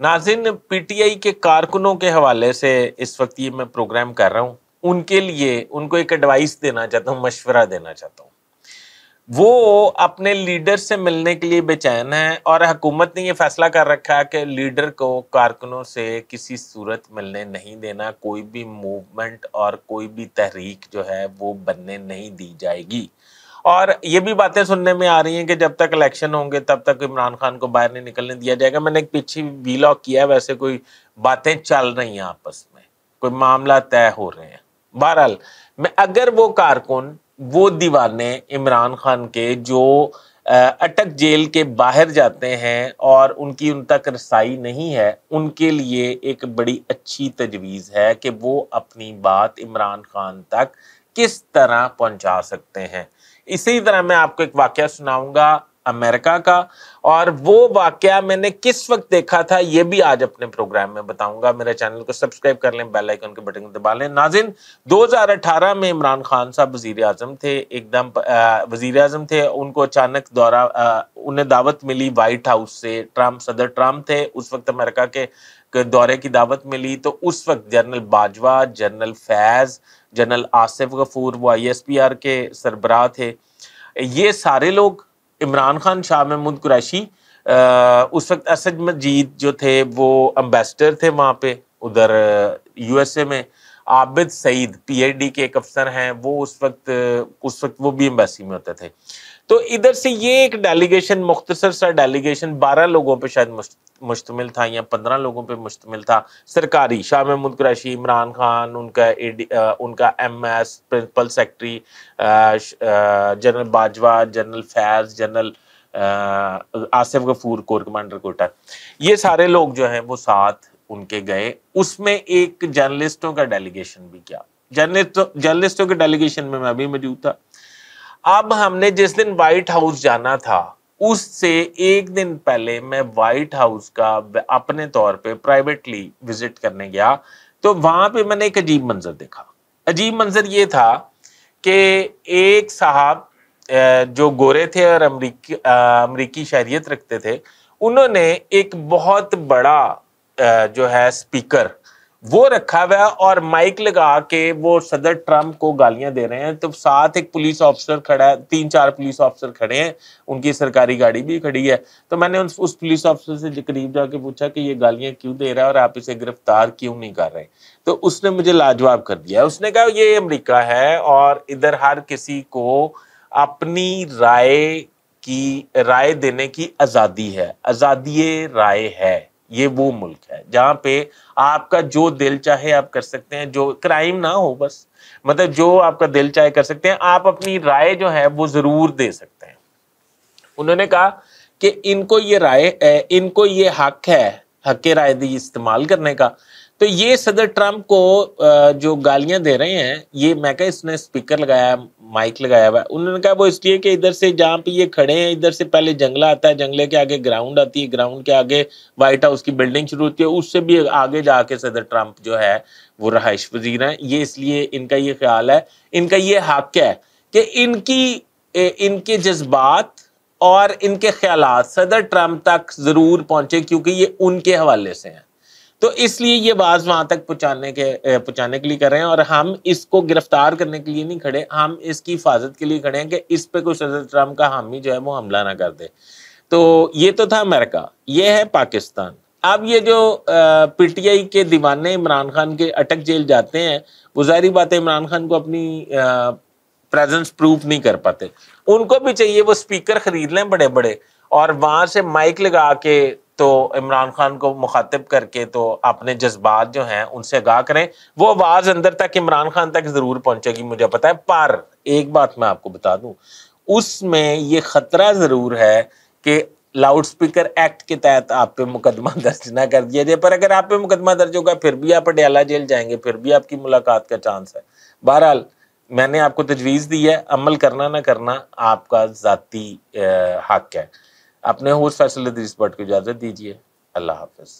नाजिन PTI के कारकुनों के हवाले से इस वक्त ये मैं प्रोग्राम कर रहा हूँ उनके लिए उनको एक एडवाइस देना चाहता हूँ मशवरा देना चाहता हूँ वो अपने लीडर से मिलने के लिए बेचैन है और हकूमत ने ये फैसला कर रखा है कि लीडर को कारकुनों से किसी सूरत मिलने नहीं देना कोई भी मूवमेंट और कोई भी तहरीक जो है वो बनने नहीं दी जाएगी और ये भी बातें सुनने में आ रही हैं कि जब तक इलेक्शन होंगे तब तक इमरान खान को बाहर नहीं निकलने दिया जाएगा मैंने एक पीछे लॉक किया है वैसे कोई बातें चल रही हैं आपस में कोई मामला तय हो रहे हैं बहरहाल मैं अगर वो कारकुन वो दीवाने इमरान खान के जो अटक जेल के बाहर जाते हैं और उनकी उन तक रसाई नहीं है उनके लिए एक बड़ी अच्छी तजवीज़ है कि वो अपनी बात इमरान खान तक किस तरह पहुंचा सकते हैं इसी तरह मैं आपको एक वाक्य सुनाऊंगा अमेरिका का और वो वाक्य मैंने किस वक्त देखा था ये भी आज अपने प्रोग्राम में बताऊंगा मेरे चैनल को सब्सक्राइब कर लें बेल आइकन के बटन दबा लें नाजिन 2018 में इमरान खान साहब वजीर आजम थे एकदम वजीर आजम थे उनको अचानक दौरा उन्हें दावत मिली व्हाइट हाउस से ट्रम्प सदर ट्रम्प थे उस वक्त अमेरिका के दौरे की दावत मिली तो उस वक्त General Bajwa General Faiz General Asif Ghafoor वो आर के सरबराह थे ये सारे लोग इमरान खान शाह महमूद कुरैशी उस वक्त असद मजीद जो थे वो अम्बेसडर थे वहाँ पे उधर यूएसए में आबिद सईद पीएडी के एक अफसर हैं वो उस वक्त उस वक्त वो भी एम्बेसी में होते थे तो इधर से ये एक डेलीगेशन मुख्तसर सा डेलीगेशन बारह लोगों पे शायद मुश्तमिल था या पंद्रह लोगों पे मुश्तमिल था सरकारी शाह महमूद कुरैशी इमरान खान उनका एडी उनका M S principal secretary General Bajwa General Faiz General Asif Ghafoor corps commander कोटा ये सारे लोग जो हैं वो साथ उनके गए उसमें एक जर्नलिस्टों का डेलीगेशन भी किया जर्नलिस्टों जर्नलिस्टों के डेलीगेशन में मैं भी मौजूद था अब हमने जिस दिन व्हाइट हाउस जाना था उससे एक दिन पहले मैं व्हाइट हाउस का अपने तौर पे प्राइवेटली विजिट करने गया तो वहां पे मैंने एक अजीब मंजर देखा अजीब मंजर ये था कि एक साहब जो गोरे थे और अमरीकी अमरीकी शहरियत रखते थे उन्होंने एक बहुत बड़ा जो है स्पीकर वो रखा हुआ है और माइक लगा के वो सदर ट्रम्प को गालियां दे रहे हैं तो साथ एक पुलिस ऑफिसर खड़ा है तीन चार पुलिस ऑफिसर खड़े हैं उनकी सरकारी गाड़ी भी खड़ी है तो मैंने उस, उस पुलिस ऑफिसर से करीब जाके पूछा कि ये गालियां क्यों दे रहा है और आप इसे गिरफ्तार क्यों नहीं कर रहे तो उसने मुझे लाजवाब कर दिया उसने कहा ये अमरीका है और इधर हर किसी को अपनी राय की राय देने की आज़ादी है आज़ादी राय है ये वो मुल्क है जहाँ पे आपका जो दिल चाहे आप कर सकते हैं जो क्राइम ना हो बस मतलब जो आपका दिल चाहे कर सकते हैं आप अपनी राय जो है वो जरूर दे सकते हैं उन्होंने कहा कि इनको ये राय इनको ये हक है हक राय दी इस्तेमाल करने का तो ये सदर ट्रंप को जो गालियां दे रहे हैं ये मैं कह इसने स्पीकर लगाया माइक लगाया हुआ है उन्होंने कहा वो इसलिए कि इधर से जहाँ पे ये खड़े हैं इधर से पहले जंगला आता है जंगले के आगे ग्राउंड आती है ग्राउंड के आगे व्हाइट हाउस की बिल्डिंग शुरू होती है उससे भी आगे जाके सदर ट्रंप जो है वो रहाइश पजीर है ये इसलिए इनका ये ख्याल है इनका ये हक है कि इनकी इनके जज्बात और इनके ख्याल सदर ट्रंप तक ज़रूर पहुंचे क्योंकि ये उनके हवाले से हैं तो इसलिए ये बाज वहां तक पहुंचाने के पहुंचाने के लिए कर रहे हैं और हम इसको गिरफ्तार करने के लिए नहीं खड़े हम इसकी हिफाजत के लिए खड़े हैं कि इस पे कोई सदर ट्रंप का हामी जो है वो हमला ना कर दे तो ये तो था अमेरिका ये है पाकिस्तान अब ये जो पीटीआई के दीवाने इमरान खान के अटक जेल जाते हैं वो जारी बात है इमरान खान को अपनी प्रेजेंस प्रूफ नहीं कर पाते उनको भी चाहिए वो स्पीकर खरीद लें बड़े बड़े और वहां से माइक लगा के तो इमरान खान को मुखातिब करके तो अपने जज्बात जो हैं उनसे आगाह करें वो आवाज़ अंदर तक इमरान खान तक ज़रूर पहुंचेगी मुझे पता है पर एक बात मैं आपको बता दूं उसमें ये ख़तरा ज़रूर है कि लाउड स्पीकर एक्ट के तहत आप पे मुकदमा दर्ज ना कर दिया जाए पर अगर आप पे मुकदमा दर्ज होगा फिर भी आप पटियाला जेल जाएंगे फिर भी आपकी मुलाकात का चांस है बहरहाल मैंने आपको तजवीज़ दी है अमल करना ना करना आपका ज़ाती हक है अपने हूस फैसले दे इस की इजाज़त दीजिए अल्लाह हाफिज़